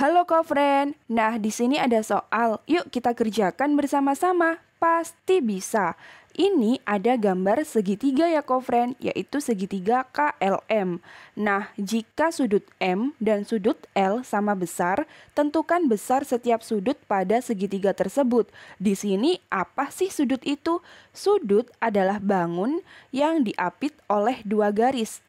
Halo kofren. Nah, di sini ada soal. Yuk kita kerjakan bersama-sama. Pasti bisa. Ini ada gambar segitiga ya kofren, yaitu segitiga KLM. Nah, jika sudut M dan sudut L sama besar, tentukan besar setiap sudut pada segitiga tersebut. Di sini apa sih sudut itu? Sudut adalah bangun yang diapit oleh dua garis.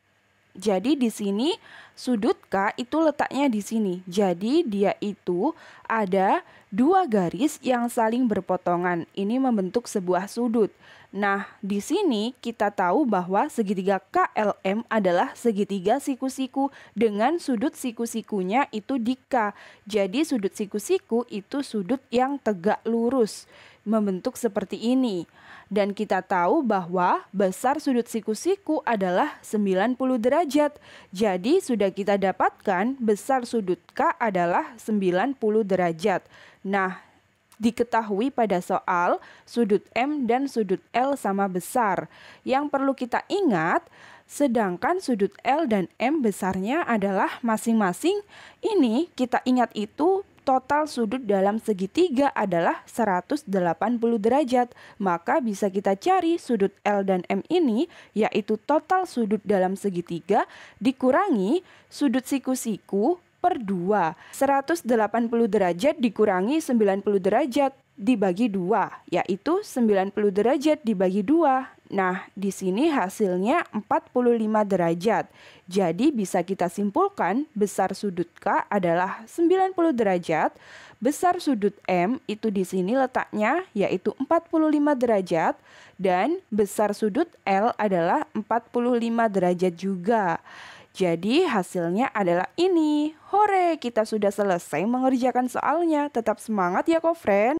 Jadi di sini Sudut K itu letaknya di sini. Jadi dia itu ada dua garis yang saling berpotongan. Ini membentuk sebuah sudut. Nah, di sini kita tahu bahwa segitiga KLM adalah segitiga siku-siku dengan sudut siku-sikunya itu di K. Jadi sudut siku-siku itu sudut yang tegak lurus membentuk seperti ini. Dan kita tahu bahwa besar sudut siku-siku adalah 90 derajat. Jadi sudah kita dapatkan besar sudut K adalah 90 derajat. Nah, diketahui pada soal sudut M dan sudut L sama besar. Yang perlu kita ingat, sedangkan sudut L dan M besarnya adalah masing-masing. Ini kita ingat itu total sudut dalam segitiga adalah 180 derajat, maka bisa kita cari sudut L dan M ini, yaitu total sudut dalam segitiga dikurangi sudut siku-siku per 2. 180 derajat dikurangi 90 derajat dibagi 2, yaitu 90 derajat dibagi 2. Nah, di sini hasilnya 45 derajat. Jadi bisa kita simpulkan besar sudut K adalah 90 derajat, besar sudut M itu di sini letaknya yaitu 45 derajat dan besar sudut L adalah 45 derajat juga. Jadi hasilnya adalah ini. Hore, kita sudah selesai mengerjakan soalnya. Tetap semangat ya, kofren.